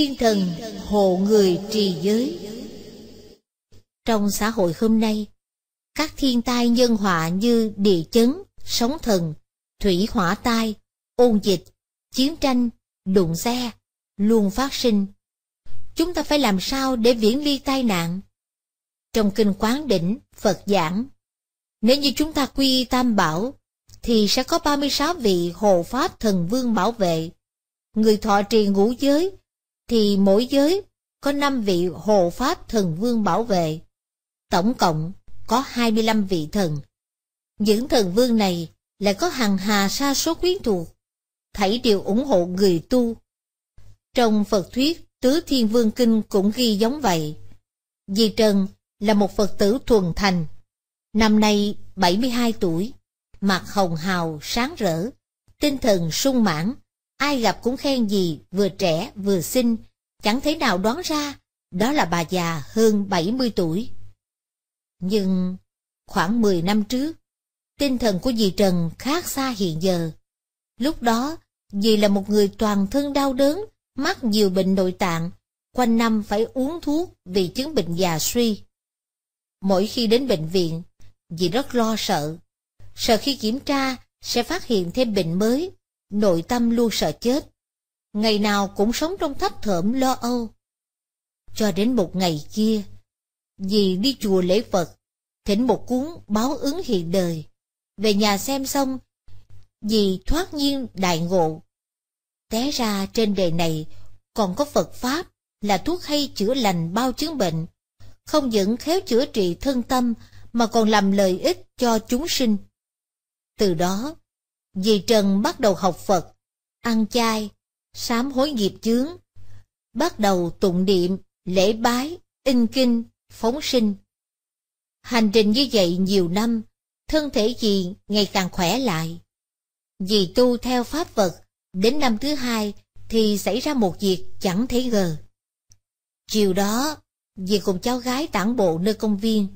thiên thần hộ người trì giới trong xã hội hôm nay các thiên tai nhân họa như địa chấn sóng thần thủy hỏa tai ôn dịch chiến tranh đụng xe luôn phát sinh chúng ta phải làm sao để viễn ly tai nạn trong kinh quán đỉnh phật giảng nếu như chúng ta quy tam bảo thì sẽ có 36 vị hộ pháp thần vương bảo vệ người thọ trì ngũ giới thì mỗi giới có năm vị hộ pháp thần vương bảo vệ. Tổng cộng có hai mươi 25 vị thần. Những thần vương này lại có hàng hà sa số quyến thuộc, thảy đều ủng hộ người tu. Trong Phật thuyết Tứ Thiên Vương Kinh cũng ghi giống vậy. Di Trần là một Phật tử thuần thành, năm nay bảy mươi hai tuổi, mặt hồng hào sáng rỡ, tinh thần sung mãn, ai gặp cũng khen gì vừa trẻ vừa xinh chẳng thể nào đoán ra đó là bà già hơn 70 tuổi. Nhưng khoảng 10 năm trước, tinh thần của dì Trần khác xa hiện giờ. Lúc đó, dì là một người toàn thân đau đớn, mắc nhiều bệnh nội tạng, quanh năm phải uống thuốc vì chứng bệnh già suy. Mỗi khi đến bệnh viện, dì rất lo sợ. Sợ khi kiểm tra sẽ phát hiện thêm bệnh mới, nội tâm luôn sợ chết ngày nào cũng sống trong thấp thởm lo âu. Cho đến một ngày kia, vì đi chùa lễ Phật, thỉnh một cuốn báo ứng hiện đời, về nhà xem xong, vì thoát nhiên đại ngộ. Té ra trên đời này còn có Phật Pháp là thuốc hay chữa lành bao chứng bệnh, không những khéo chữa trị thân tâm mà còn làm lợi ích cho chúng sinh. Từ đó, dì Trần bắt đầu học Phật, ăn chay, sám hối nghiệp chướng, bắt đầu tụng niệm, lễ bái, in kinh, phóng sinh. Hành trình như vậy nhiều năm, thân thể gì ngày càng khỏe lại. Vì tu theo pháp vật, đến năm thứ hai thì xảy ra một việc chẳng thấy ngờ. Chiều đó, vì cùng cháu gái tản bộ nơi công viên.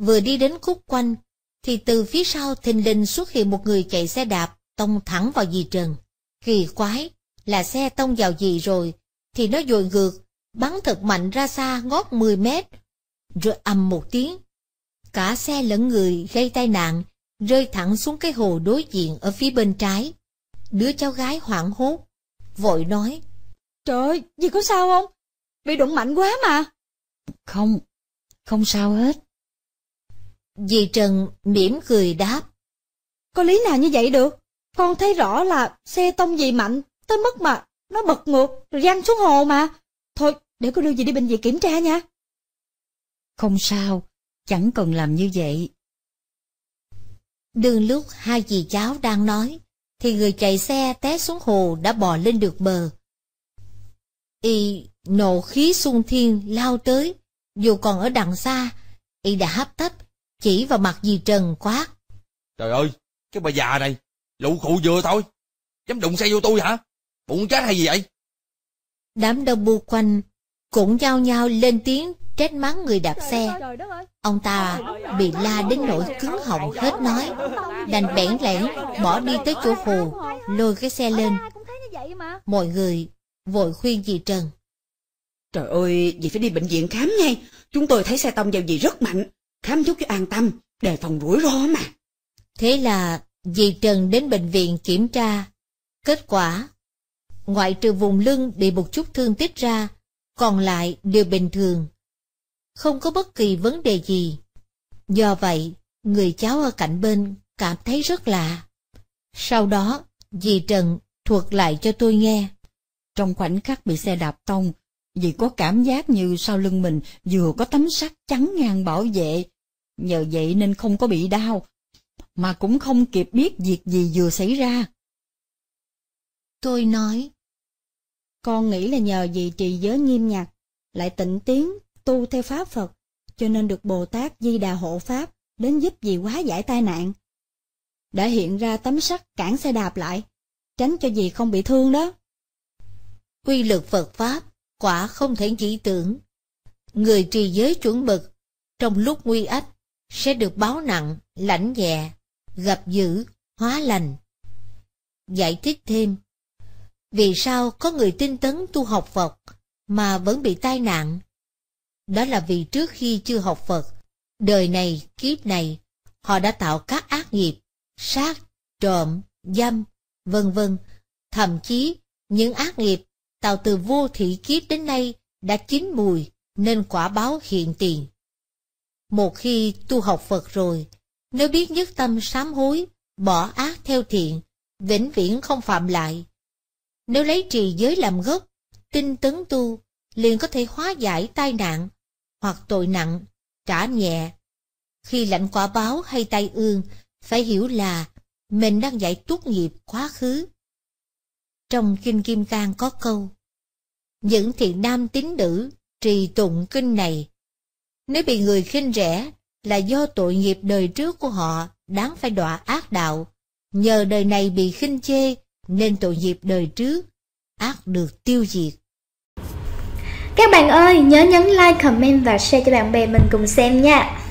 Vừa đi đến khúc quanh, thì từ phía sau thình lình xuất hiện một người chạy xe đạp, tông thẳng vào dì Trần. Kỳ quái, là xe tông vào gì rồi, thì nó dồi ngược, bắn thật mạnh ra xa ngót 10 mét, rồi ầm một tiếng. Cả xe lẫn người gây tai nạn, rơi thẳng xuống cái hồ đối diện ở phía bên trái. Đứa cháu gái hoảng hốt, vội nói. Trời ơi, gì có sao không? Bị đụng mạnh quá mà. Không, không sao hết. Dì Trần mỉm cười đáp. Có lý nào như vậy được? Con thấy rõ là xe tông gì mạnh tới mức mà, nó bật ngược, rồi răng xuống hồ mà. Thôi, để cô đưa gì đi bệnh viện kiểm tra nha. Không sao, chẳng cần làm như vậy. Đường lúc hai dì cháu đang nói, thì người chạy xe té xuống hồ đã bò lên được bờ. Y nộ khí xung thiên lao tới, dù còn ở đằng xa, Y đã hấp tấp, chỉ vào mặt dì Trần quát. Trời ơi, cái bà già này, lụ cụ vừa thôi, dám đụng xe vô tôi hả? Bụng chết hay gì vậy? Đám đông bu quanh, cũng nhao nhao lên tiếng trách mắng người đạp xe. Ông ta bị la đến nỗi cứng họng hết nói, đành bẽn lẽn bỏ đi tới chỗ hồ, lôi cái xe lên. Mọi người vội khuyên dì Trần. Trời ơi, dì phải đi bệnh viện khám ngay. Chúng tôi thấy xe tông vào dì rất mạnh. Khám chút cho an tâm, đề phòng rủi ro mà. Thế là dì Trần đến bệnh viện kiểm tra. Kết quả ngoại trừ vùng lưng bị một chút thương tích ra, còn lại đều bình thường. Không có bất kỳ vấn đề gì. Do vậy, người cháu ở cạnh bên cảm thấy rất lạ. Sau đó, dì Trần thuật lại cho tôi nghe. Trong khoảnh khắc bị xe đạp tông, dì có cảm giác như sau lưng mình vừa có tấm sắt chắn ngang bảo vệ. Nhờ vậy nên không có bị đau, mà cũng không kịp biết việc gì vừa xảy ra. Tôi nói, con nghĩ là nhờ gì trì giới nghiêm nhặt, lại tịnh tiến, tu theo pháp Phật, cho nên được Bồ Tát Di Đà hộ pháp đến giúp dì hóa giải tai nạn. Đã hiện ra tấm sắt cản xe đạp lại, tránh cho dì không bị thương đó. Quy lực Phật Pháp quả không thể chỉ tưởng. Người trì giới chuẩn bực trong lúc nguy ách, sẽ được báo nặng, lãnh nhẹ, dạ, gặp dữ, hóa lành. Giải thích thêm, vì sao có người tinh tấn tu học Phật mà vẫn bị tai nạn? Đó là vì trước khi chưa học Phật, đời này, kiếp này, họ đã tạo các ác nghiệp, sát, trộm, dâm, vân vân. Thậm chí, những ác nghiệp tạo từ vô thị kiếp đến nay đã chín mùi nên quả báo hiện tiền. Một khi tu học Phật rồi, nếu biết nhất tâm sám hối, bỏ ác theo thiện, vĩnh viễn không phạm lại, nếu lấy trì giới làm gốc, tinh tấn tu, liền có thể hóa giải tai nạn, hoặc tội nặng, trả nhẹ. Khi lãnh quả báo hay tai ương, phải hiểu là mình đang giải tuốt nghiệp quá khứ. Trong Kinh Kim Cang có câu, những thiện nam tín nữ trì tụng kinh này, nếu bị người khinh rẻ là do tội nghiệp đời trước của họ đáng phải đọa ác đạo, nhờ đời này bị khinh chê nên tội nghiệp đời trước ác được tiêu diệt. Các bạn ơi, nhớ nhấn like, comment và share cho bạn bè mình cùng xem nha.